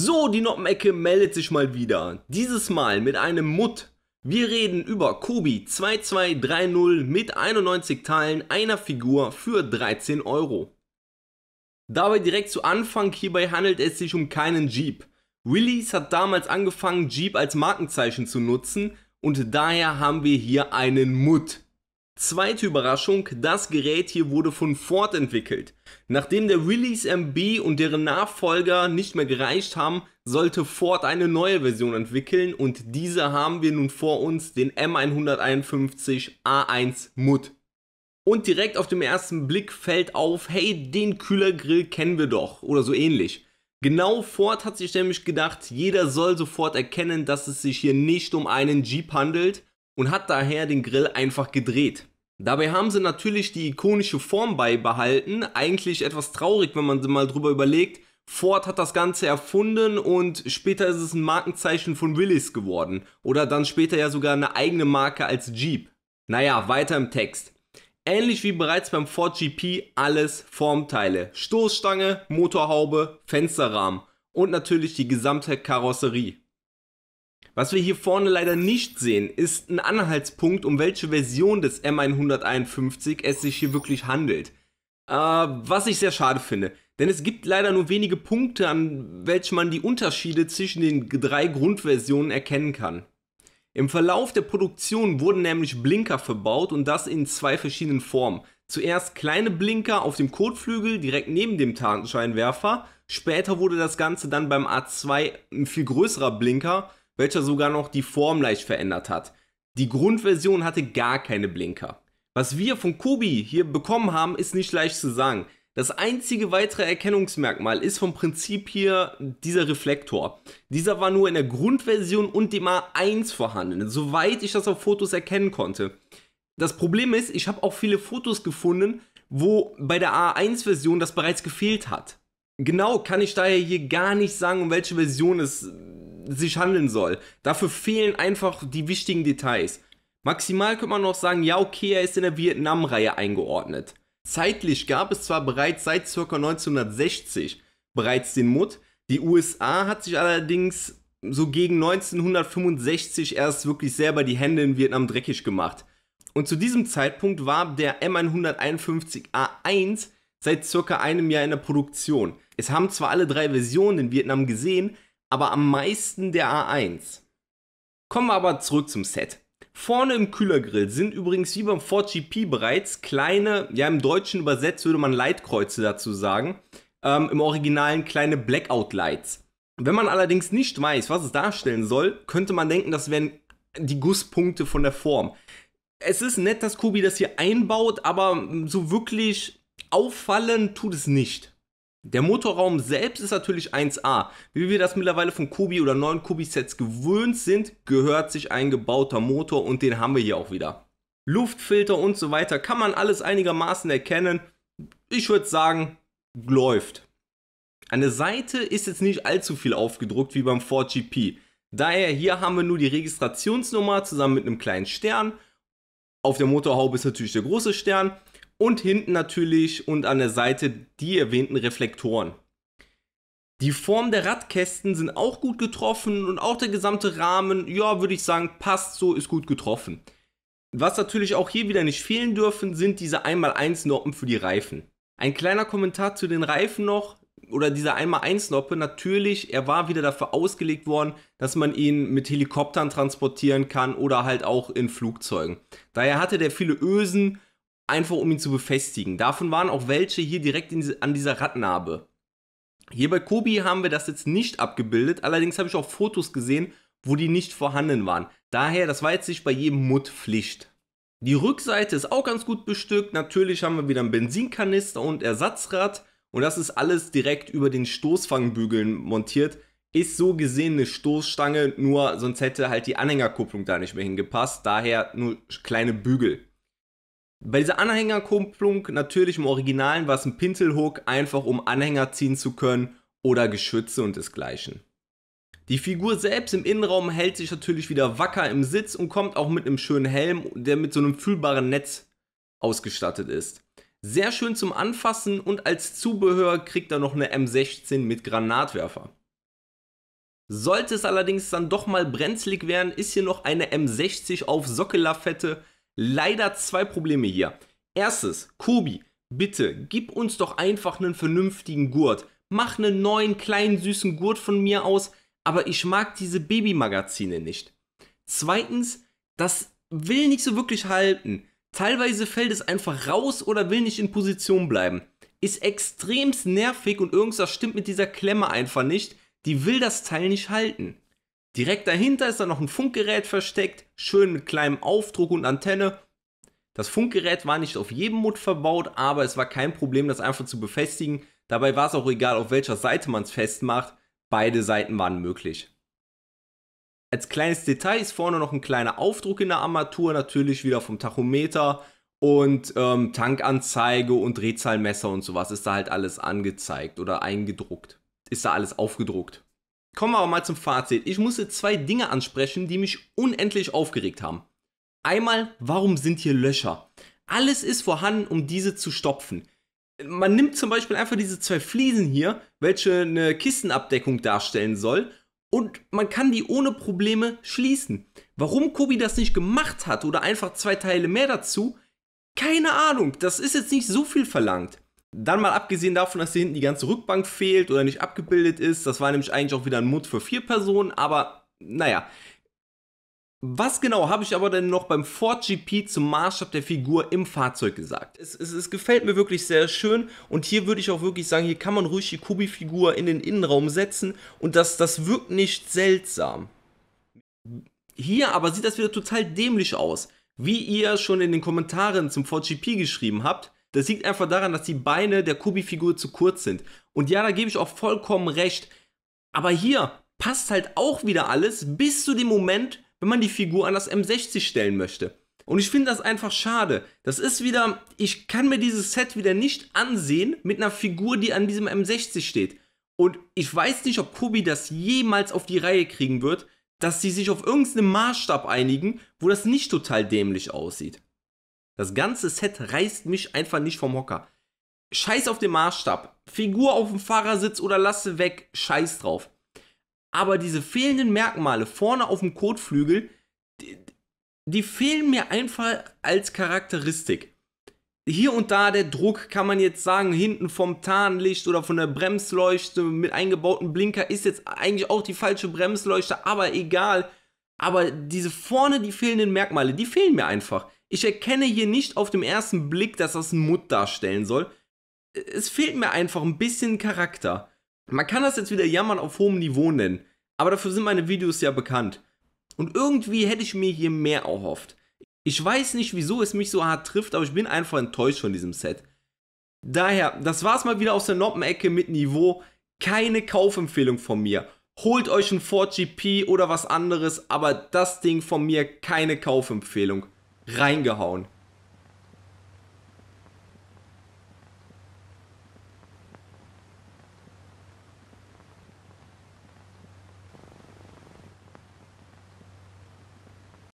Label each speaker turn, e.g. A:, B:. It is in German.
A: So, die Noppenecke meldet sich mal wieder. Dieses Mal mit einem Mutt. Wir reden über Kobi 2230 mit 91 Teilen einer Figur für 13 Euro. Dabei direkt zu Anfang, hierbei handelt es sich um keinen Jeep. Willys hat damals angefangen, Jeep als Markenzeichen zu nutzen und daher haben wir hier einen Mutt. Zweite Überraschung, das Gerät hier wurde von Ford entwickelt. Nachdem der Release MB und deren Nachfolger nicht mehr gereicht haben, sollte Ford eine neue Version entwickeln und diese haben wir nun vor uns, den M151 A1 MUD. Und direkt auf dem ersten Blick fällt auf, hey, den Kühlergrill kennen wir doch oder so ähnlich. Genau Ford hat sich nämlich gedacht, jeder soll sofort erkennen, dass es sich hier nicht um einen Jeep handelt, und hat daher den Grill einfach gedreht. Dabei haben sie natürlich die ikonische Form beibehalten, eigentlich etwas traurig, wenn man mal drüber überlegt. Ford hat das Ganze erfunden und später ist es ein Markenzeichen von Willis geworden oder dann später ja sogar eine eigene Marke als Jeep. Naja, weiter im Text. Ähnlich wie bereits beim Ford GP alles Formteile. Stoßstange, Motorhaube, Fensterrahmen und natürlich die gesamte Karosserie. Was wir hier vorne leider nicht sehen, ist ein Anhaltspunkt, um welche Version des M151 es sich hier wirklich handelt. Äh, was ich sehr schade finde. Denn es gibt leider nur wenige Punkte, an welchen man die Unterschiede zwischen den drei Grundversionen erkennen kann. Im Verlauf der Produktion wurden nämlich Blinker verbaut und das in zwei verschiedenen Formen. Zuerst kleine Blinker auf dem Kotflügel direkt neben dem Tarnscheinwerfer, später wurde das Ganze dann beim A2 ein viel größerer Blinker welcher sogar noch die Form leicht verändert hat. Die Grundversion hatte gar keine Blinker. Was wir von Kobi hier bekommen haben, ist nicht leicht zu sagen. Das einzige weitere Erkennungsmerkmal ist vom Prinzip hier dieser Reflektor. Dieser war nur in der Grundversion und dem A1 vorhanden, soweit ich das auf Fotos erkennen konnte. Das Problem ist, ich habe auch viele Fotos gefunden, wo bei der A1-Version das bereits gefehlt hat. Genau, kann ich daher hier gar nicht sagen, um welche Version es äh, sich handeln soll. Dafür fehlen einfach die wichtigen Details. Maximal könnte man noch sagen, ja okay, er ist in der Vietnam-Reihe eingeordnet. Zeitlich gab es zwar bereits seit ca. 1960 bereits den Mut, die USA hat sich allerdings so gegen 1965 erst wirklich selber die Hände in Vietnam dreckig gemacht. Und zu diesem Zeitpunkt war der M151A1 seit ca. einem Jahr in der Produktion. Es haben zwar alle drei Versionen in Vietnam gesehen, aber am meisten der A1. Kommen wir aber zurück zum Set. Vorne im Kühlergrill sind übrigens wie beim 4GP bereits kleine, ja im Deutschen übersetzt würde man Leitkreuze dazu sagen, ähm, im Originalen kleine Blackout-Lights. Wenn man allerdings nicht weiß, was es darstellen soll, könnte man denken, das wären die Gusspunkte von der Form. Es ist nett, dass Kobi das hier einbaut, aber so wirklich auffallend tut es nicht. Der Motorraum selbst ist natürlich 1A. Wie wir das mittlerweile von Kubi oder neuen Kubi-Sets gewöhnt sind, gehört sich ein gebauter Motor und den haben wir hier auch wieder. Luftfilter und so weiter kann man alles einigermaßen erkennen. Ich würde sagen, läuft. An der Seite ist jetzt nicht allzu viel aufgedruckt wie beim 4 GP. Daher hier haben wir nur die Registrationsnummer zusammen mit einem kleinen Stern. Auf der Motorhaube ist natürlich der große Stern und hinten natürlich und an der Seite die erwähnten Reflektoren. Die Form der Radkästen sind auch gut getroffen und auch der gesamte Rahmen, ja, würde ich sagen, passt so, ist gut getroffen. Was natürlich auch hier wieder nicht fehlen dürfen, sind diese 1x1-Noppen für die Reifen. Ein kleiner Kommentar zu den Reifen noch, oder dieser 1x1-Noppe, natürlich, er war wieder dafür ausgelegt worden, dass man ihn mit Helikoptern transportieren kann oder halt auch in Flugzeugen. Daher hatte der viele Ösen, einfach um ihn zu befestigen. Davon waren auch welche hier direkt diese, an dieser Radnarbe. Hier bei Kobi haben wir das jetzt nicht abgebildet, allerdings habe ich auch Fotos gesehen, wo die nicht vorhanden waren. Daher, das war jetzt nicht bei jedem Mutt Pflicht. Die Rückseite ist auch ganz gut bestückt. Natürlich haben wir wieder einen Benzinkanister und Ersatzrad. Und das ist alles direkt über den Stoßfangbügeln montiert. Ist so gesehen eine Stoßstange, nur sonst hätte halt die Anhängerkupplung da nicht mehr hingepasst. Daher nur kleine Bügel. Bei dieser Anhängerkupplung natürlich im Originalen war es ein Pintelhook, einfach um Anhänger ziehen zu können oder Geschütze und desgleichen. Die Figur selbst im Innenraum hält sich natürlich wieder wacker im Sitz und kommt auch mit einem schönen Helm, der mit so einem fühlbaren Netz ausgestattet ist. Sehr schön zum Anfassen und als Zubehör kriegt er noch eine M16 mit Granatwerfer. Sollte es allerdings dann doch mal brenzlig werden, ist hier noch eine M60 auf Sockelafette leider zwei Probleme hier. Erstes, Kobi, bitte gib uns doch einfach einen vernünftigen Gurt. Mach einen neuen kleinen süßen Gurt von mir aus, aber ich mag diese Babymagazine nicht. Zweitens, das will nicht so wirklich halten. Teilweise fällt es einfach raus oder will nicht in Position bleiben. Ist extremst nervig und irgendwas stimmt mit dieser Klemme einfach nicht. Die will das Teil nicht halten. Direkt dahinter ist dann noch ein Funkgerät versteckt, schön mit kleinem Aufdruck und Antenne. Das Funkgerät war nicht auf jedem Mut verbaut, aber es war kein Problem, das einfach zu befestigen. Dabei war es auch egal, auf welcher Seite man es festmacht. Beide Seiten waren möglich. Als kleines Detail ist vorne noch ein kleiner Aufdruck in der Armatur, natürlich wieder vom Tachometer und ähm, Tankanzeige und Drehzahlmesser und sowas ist da halt alles angezeigt oder eingedruckt. Ist da alles aufgedruckt. Kommen wir aber mal zum Fazit. Ich musste zwei Dinge ansprechen, die mich unendlich aufgeregt haben. Einmal, warum sind hier Löcher? Alles ist vorhanden, um diese zu stopfen. Man nimmt zum Beispiel einfach diese zwei Fliesen hier, welche eine Kistenabdeckung darstellen soll, und man kann die ohne Probleme schließen. Warum Kobi das nicht gemacht hat oder einfach zwei Teile mehr dazu, keine Ahnung, das ist jetzt nicht so viel verlangt. Dann mal abgesehen davon, dass hier hinten die ganze Rückbank fehlt oder nicht abgebildet ist, das war nämlich eigentlich auch wieder ein Mut für vier Personen, aber naja. Was genau habe ich aber denn noch beim Ford GP zum Maßstab der Figur im Fahrzeug gesagt? Es, es, es gefällt mir wirklich sehr schön und hier würde ich auch wirklich sagen, hier kann man ruhig die Kubi-Figur in den Innenraum setzen und das, das wirkt nicht seltsam. Hier aber sieht das wieder total dämlich aus. Wie ihr schon in den Kommentaren zum Ford GP geschrieben habt, das liegt einfach daran, dass die Beine der Kubi-Figur zu kurz sind. Und ja, da gebe ich auch vollkommen recht. Aber hier passt halt auch wieder alles bis zu dem Moment, wenn man die Figur an das M60 stellen möchte. Und ich finde das einfach schade. Das ist wieder, ich kann mir dieses Set wieder nicht ansehen mit einer Figur, die an diesem M60 steht. Und ich weiß nicht, ob Kubi das jemals auf die Reihe kriegen wird, dass sie sich auf irgendeinen Maßstab einigen, wo das nicht total dämlich aussieht. Das ganze Set reißt mich einfach nicht vom Hocker. Scheiß auf den Maßstab. Figur auf dem Fahrersitz oder lasse weg. Scheiß drauf. Aber diese fehlenden Merkmale vorne auf dem Kotflügel, die, die fehlen mir einfach als Charakteristik. Hier und da der Druck kann man jetzt sagen, hinten vom Tarnlicht oder von der Bremsleuchte mit eingebauten Blinker ist jetzt eigentlich auch die falsche Bremsleuchte, aber egal. Aber diese vorne, die fehlenden Merkmale, die fehlen mir einfach. Ich erkenne hier nicht auf dem ersten Blick, dass das ein Mutt darstellen soll. Es fehlt mir einfach ein bisschen Charakter. Man kann das jetzt wieder jammern auf hohem Niveau nennen, aber dafür sind meine Videos ja bekannt. Und irgendwie hätte ich mir hier mehr erhofft. Ich weiß nicht, wieso es mich so hart trifft, aber ich bin einfach enttäuscht von diesem Set. Daher, das war's mal wieder aus der Noppenecke mit Niveau. Keine Kaufempfehlung von mir. Holt euch ein 4GP oder was anderes, aber das Ding von mir keine Kaufempfehlung reingehauen.